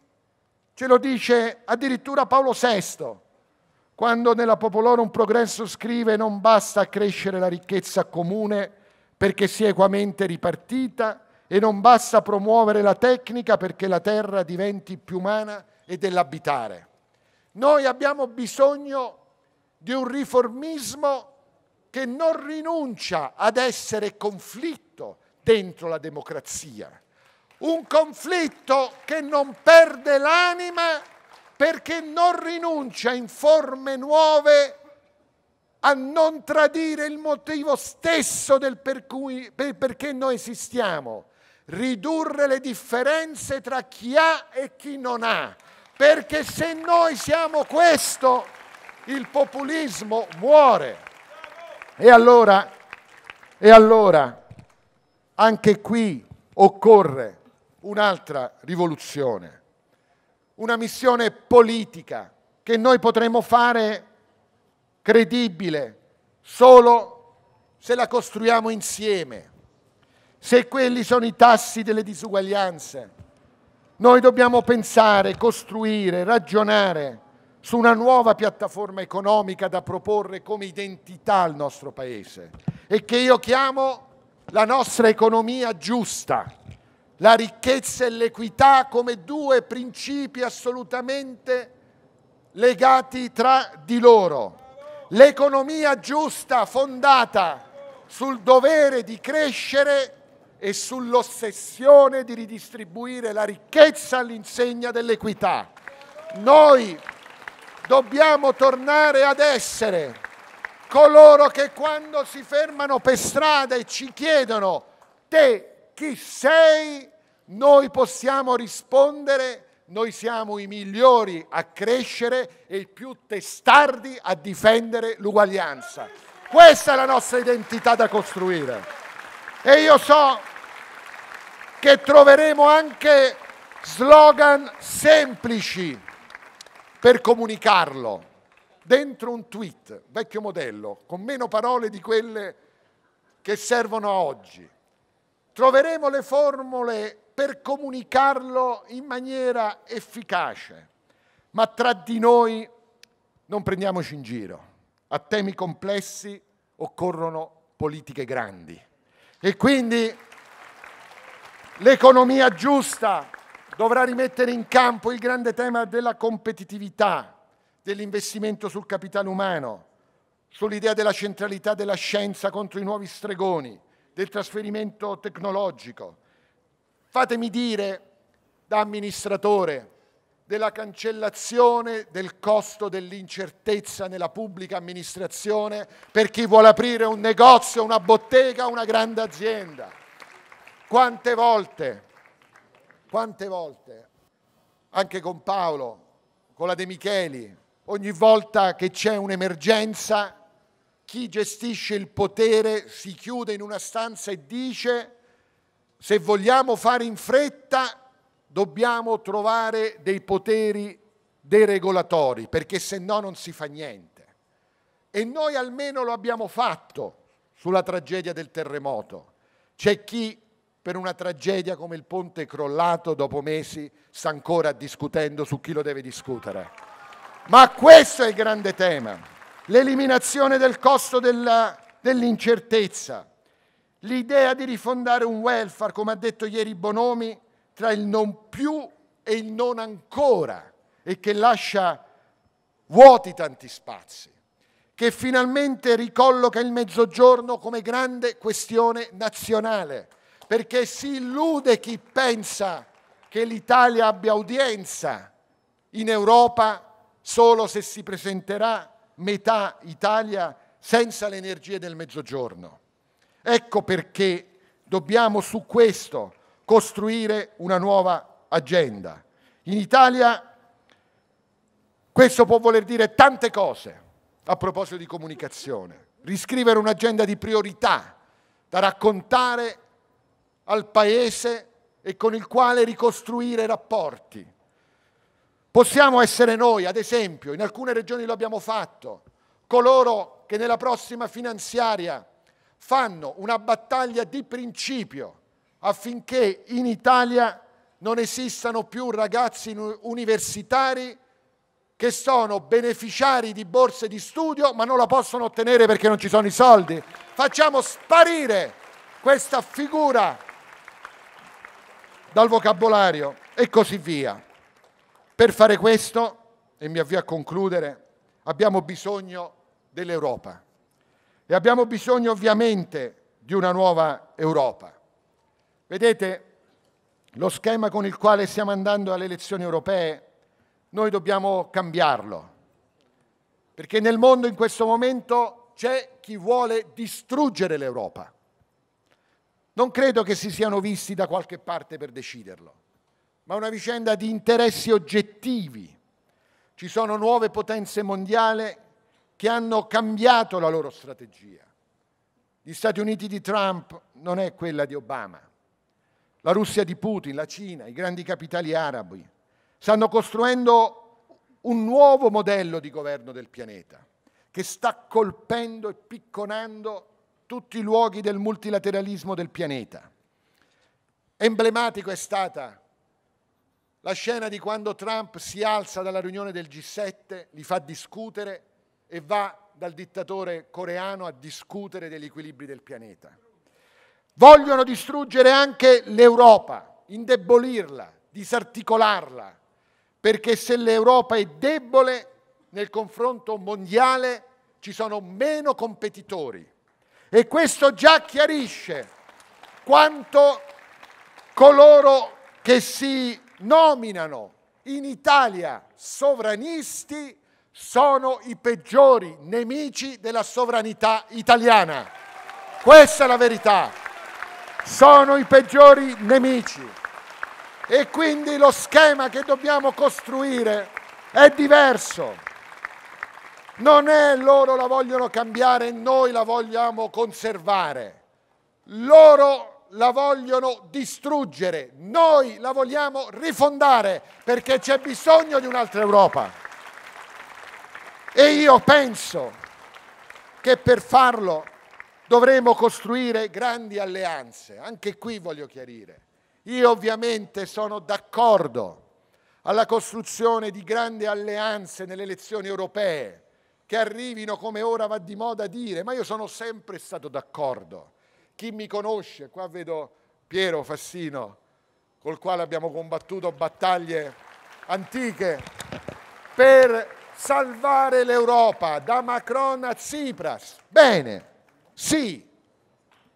ce lo dice addirittura Paolo VI, quando nella Popolorum Progresso scrive non basta crescere la ricchezza comune perché sia equamente ripartita e non basta promuovere la tecnica perché la terra diventi più umana e dell'abitare. Noi abbiamo bisogno di un riformismo che non rinuncia ad essere conflitto dentro la democrazia. Un conflitto che non perde l'anima perché non rinuncia in forme nuove a non tradire il motivo stesso per cui, per, perché noi esistiamo, ridurre le differenze tra chi ha e chi non ha, perché se noi siamo questo, il populismo muore. E allora, e allora anche qui occorre un'altra rivoluzione, una missione politica che noi potremo fare credibile solo se la costruiamo insieme, se quelli sono i tassi delle disuguaglianze. Noi dobbiamo pensare, costruire, ragionare su una nuova piattaforma economica da proporre come identità al nostro Paese e che io chiamo la nostra economia giusta, la ricchezza e l'equità come due principi assolutamente legati tra di loro. L'economia giusta fondata sul dovere di crescere e sull'ossessione di ridistribuire la ricchezza all'insegna dell'equità. Noi Dobbiamo tornare ad essere coloro che quando si fermano per strada e ci chiedono te chi sei, noi possiamo rispondere noi siamo i migliori a crescere e i più testardi a difendere l'uguaglianza. Questa è la nostra identità da costruire. E io so che troveremo anche slogan semplici per comunicarlo dentro un tweet, vecchio modello, con meno parole di quelle che servono a oggi. Troveremo le formule per comunicarlo in maniera efficace, ma tra di noi non prendiamoci in giro. A temi complessi occorrono politiche grandi. E quindi l'economia giusta dovrà rimettere in campo il grande tema della competitività, dell'investimento sul capitale umano, sull'idea della centralità della scienza contro i nuovi stregoni, del trasferimento tecnologico. Fatemi dire, da amministratore, della cancellazione del costo dell'incertezza nella pubblica amministrazione per chi vuole aprire un negozio, una bottega, una grande azienda. Quante volte quante volte, anche con Paolo, con la De Micheli, ogni volta che c'è un'emergenza, chi gestisce il potere si chiude in una stanza e dice se vogliamo fare in fretta dobbiamo trovare dei poteri deregolatori perché se no non si fa niente. E noi almeno lo abbiamo fatto sulla tragedia del terremoto. C'è chi per una tragedia come il ponte crollato dopo mesi sta ancora discutendo su chi lo deve discutere. Ma questo è il grande tema, l'eliminazione del costo dell'incertezza, l'idea di rifondare un welfare, come ha detto ieri Bonomi, tra il non più e il non ancora e che lascia vuoti tanti spazi, che finalmente ricolloca il mezzogiorno come grande questione nazionale perché si illude chi pensa che l'Italia abbia udienza in Europa solo se si presenterà metà Italia senza le energie del mezzogiorno. Ecco perché dobbiamo su questo costruire una nuova agenda. In Italia questo può voler dire tante cose a proposito di comunicazione, riscrivere un'agenda di priorità da raccontare al Paese e con il quale ricostruire rapporti. Possiamo essere noi, ad esempio, in alcune regioni lo abbiamo fatto, coloro che nella prossima finanziaria fanno una battaglia di principio affinché in Italia non esistano più ragazzi universitari che sono beneficiari di borse di studio ma non la possono ottenere perché non ci sono i soldi. Facciamo sparire questa figura dal vocabolario e così via. Per fare questo, e mi avvio a concludere, abbiamo bisogno dell'Europa e abbiamo bisogno ovviamente di una nuova Europa. Vedete, lo schema con il quale stiamo andando alle elezioni europee, noi dobbiamo cambiarlo, perché nel mondo in questo momento c'è chi vuole distruggere l'Europa. Non credo che si siano visti da qualche parte per deciderlo, ma una vicenda di interessi oggettivi. Ci sono nuove potenze mondiali che hanno cambiato la loro strategia. Gli Stati Uniti di Trump non è quella di Obama. La Russia di Putin, la Cina, i grandi capitali arabi stanno costruendo un nuovo modello di governo del pianeta che sta colpendo e picconando tutti i luoghi del multilateralismo del pianeta. Emblematico è stata la scena di quando Trump si alza dalla riunione del G7, li fa discutere e va dal dittatore coreano a discutere degli equilibri del pianeta. Vogliono distruggere anche l'Europa, indebolirla, disarticolarla, perché se l'Europa è debole nel confronto mondiale ci sono meno competitori e questo già chiarisce quanto coloro che si nominano in Italia sovranisti sono i peggiori nemici della sovranità italiana. Questa è la verità. Sono i peggiori nemici. E quindi lo schema che dobbiamo costruire è diverso. Non è loro la vogliono cambiare, noi la vogliamo conservare. Loro la vogliono distruggere, noi la vogliamo rifondare perché c'è bisogno di un'altra Europa. E io penso che per farlo dovremo costruire grandi alleanze. Anche qui voglio chiarire. Io ovviamente sono d'accordo alla costruzione di grandi alleanze nelle elezioni europee che arrivino come ora va di moda a dire, ma io sono sempre stato d'accordo. Chi mi conosce, qua vedo Piero Fassino, col quale abbiamo combattuto battaglie antiche per salvare l'Europa da Macron a Tsipras. Bene, sì,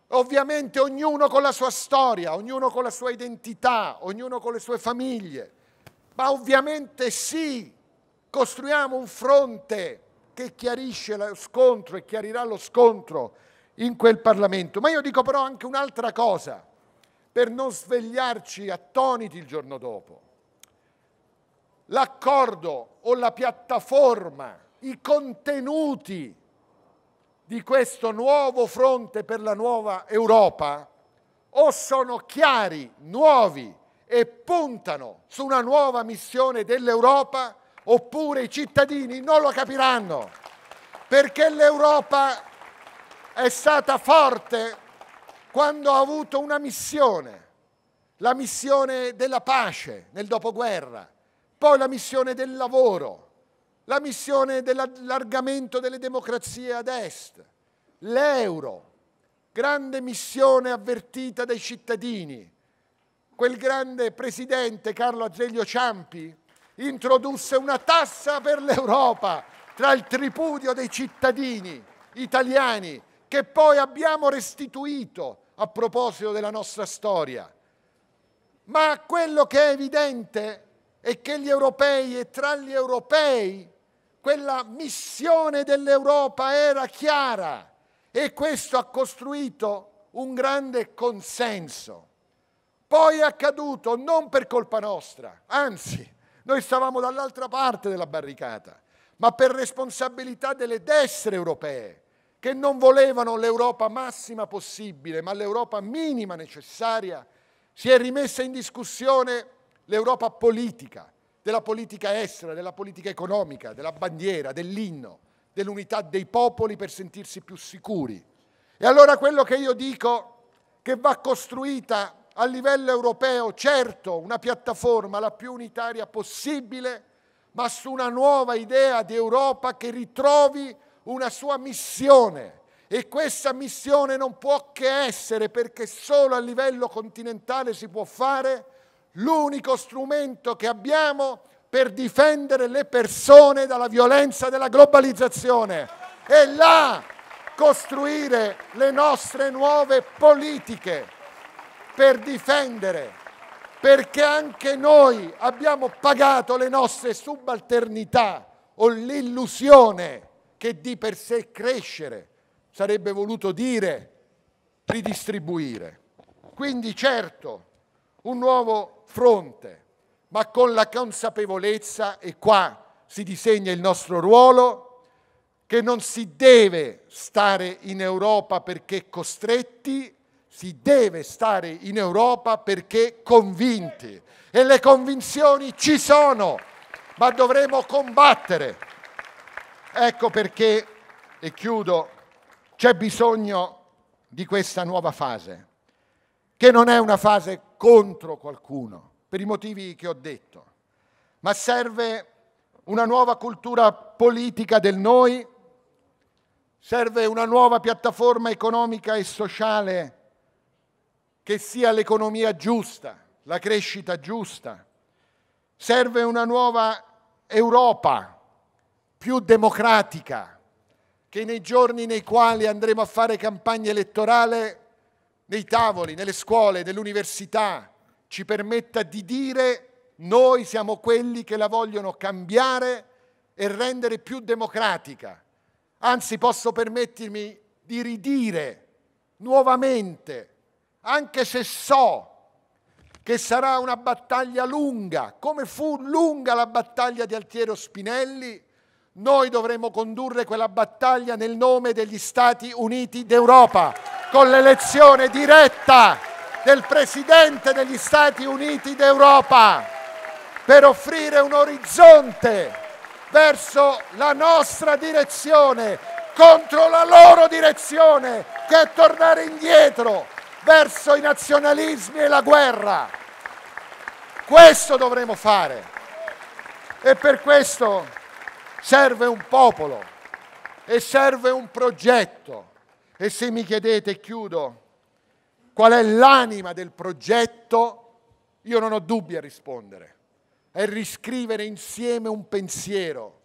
ovviamente ognuno con la sua storia, ognuno con la sua identità, ognuno con le sue famiglie, ma ovviamente sì, costruiamo un fronte che chiarisce lo scontro e chiarirà lo scontro in quel Parlamento. Ma io dico però anche un'altra cosa, per non svegliarci attoniti il giorno dopo. L'accordo o la piattaforma, i contenuti di questo nuovo fronte per la nuova Europa o sono chiari, nuovi e puntano su una nuova missione dell'Europa oppure i cittadini non lo capiranno, perché l'Europa è stata forte quando ha avuto una missione, la missione della pace nel dopoguerra, poi la missione del lavoro, la missione dell'allargamento delle democrazie ad est, l'euro, grande missione avvertita dai cittadini, quel grande presidente Carlo Azeglio Ciampi introdusse una tassa per l'Europa tra il tripudio dei cittadini italiani che poi abbiamo restituito a proposito della nostra storia. Ma quello che è evidente è che gli europei e tra gli europei quella missione dell'Europa era chiara e questo ha costruito un grande consenso. Poi è accaduto non per colpa nostra, anzi noi stavamo dall'altra parte della barricata, ma per responsabilità delle destre europee, che non volevano l'Europa massima possibile, ma l'Europa minima necessaria, si è rimessa in discussione l'Europa politica, della politica estera, della politica economica, della bandiera, dell'inno, dell'unità dei popoli per sentirsi più sicuri. E allora quello che io dico che va costruita a livello europeo, certo, una piattaforma la più unitaria possibile, ma su una nuova idea di Europa che ritrovi una sua missione. E questa missione non può che essere, perché solo a livello continentale si può fare, l'unico strumento che abbiamo per difendere le persone dalla violenza della globalizzazione. E là costruire le nostre nuove politiche per difendere, perché anche noi abbiamo pagato le nostre subalternità o l'illusione che di per sé crescere sarebbe voluto dire ridistribuire. Quindi certo, un nuovo fronte, ma con la consapevolezza, e qua si disegna il nostro ruolo, che non si deve stare in Europa perché costretti si deve stare in Europa perché convinti e le convinzioni ci sono, ma dovremo combattere. Ecco perché, e chiudo, c'è bisogno di questa nuova fase, che non è una fase contro qualcuno, per i motivi che ho detto, ma serve una nuova cultura politica del noi, serve una nuova piattaforma economica e sociale che sia l'economia giusta, la crescita giusta. Serve una nuova Europa più democratica, che nei giorni nei quali andremo a fare campagna elettorale, nei tavoli, nelle scuole, nell'università, ci permetta di dire noi siamo quelli che la vogliono cambiare e rendere più democratica. Anzi, posso permettermi di ridire nuovamente anche se so che sarà una battaglia lunga, come fu lunga la battaglia di Altiero Spinelli, noi dovremo condurre quella battaglia nel nome degli Stati Uniti d'Europa, con l'elezione diretta del Presidente degli Stati Uniti d'Europa, per offrire un orizzonte verso la nostra direzione, contro la loro direzione, che è tornare indietro verso i nazionalismi e la guerra. Questo dovremo fare. E per questo serve un popolo e serve un progetto. E se mi chiedete, chiudo, qual è l'anima del progetto, io non ho dubbi a rispondere. È riscrivere insieme un pensiero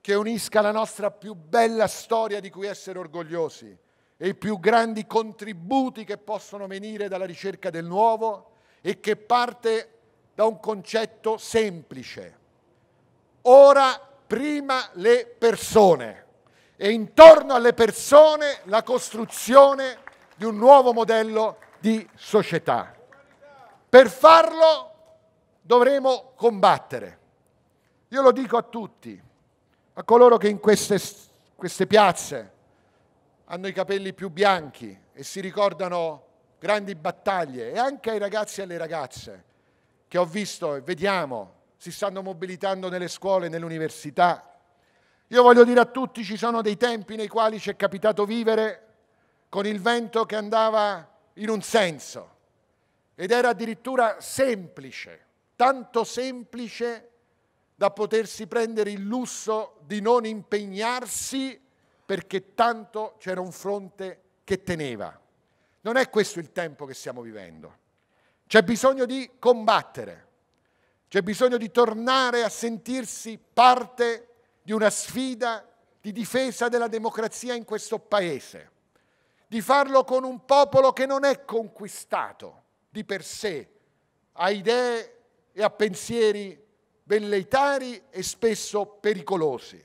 che unisca la nostra più bella storia di cui essere orgogliosi e i più grandi contributi che possono venire dalla ricerca del nuovo e che parte da un concetto semplice. Ora prima le persone e intorno alle persone la costruzione di un nuovo modello di società. Per farlo dovremo combattere. Io lo dico a tutti, a coloro che in queste, queste piazze, hanno i capelli più bianchi e si ricordano grandi battaglie e anche ai ragazzi e alle ragazze che ho visto e vediamo si stanno mobilitando nelle scuole, nelle università. Io voglio dire a tutti ci sono dei tempi nei quali ci è capitato vivere con il vento che andava in un senso ed era addirittura semplice, tanto semplice da potersi prendere il lusso di non impegnarsi perché tanto c'era un fronte che teneva. Non è questo il tempo che stiamo vivendo. C'è bisogno di combattere, c'è bisogno di tornare a sentirsi parte di una sfida di difesa della democrazia in questo Paese, di farlo con un popolo che non è conquistato di per sé a idee e a pensieri velleitari e spesso pericolosi,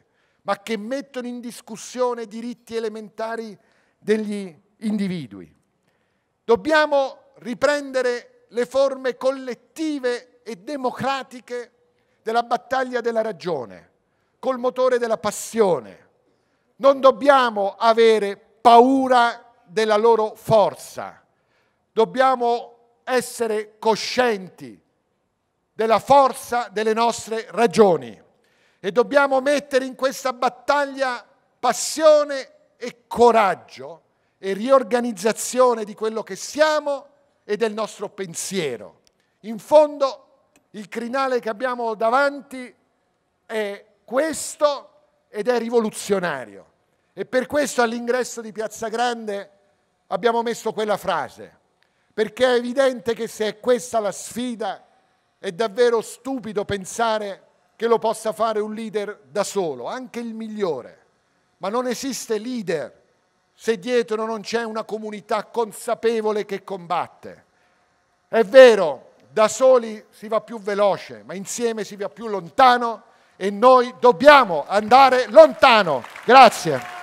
ma che mettono in discussione i diritti elementari degli individui. Dobbiamo riprendere le forme collettive e democratiche della battaglia della ragione, col motore della passione. Non dobbiamo avere paura della loro forza, dobbiamo essere coscienti della forza delle nostre ragioni. E dobbiamo mettere in questa battaglia passione e coraggio e riorganizzazione di quello che siamo e del nostro pensiero. In fondo il crinale che abbiamo davanti è questo ed è rivoluzionario. E per questo all'ingresso di Piazza Grande abbiamo messo quella frase, perché è evidente che se è questa la sfida, è davvero stupido pensare che lo possa fare un leader da solo, anche il migliore, ma non esiste leader se dietro non c'è una comunità consapevole che combatte. È vero, da soli si va più veloce, ma insieme si va più lontano e noi dobbiamo andare lontano. Grazie.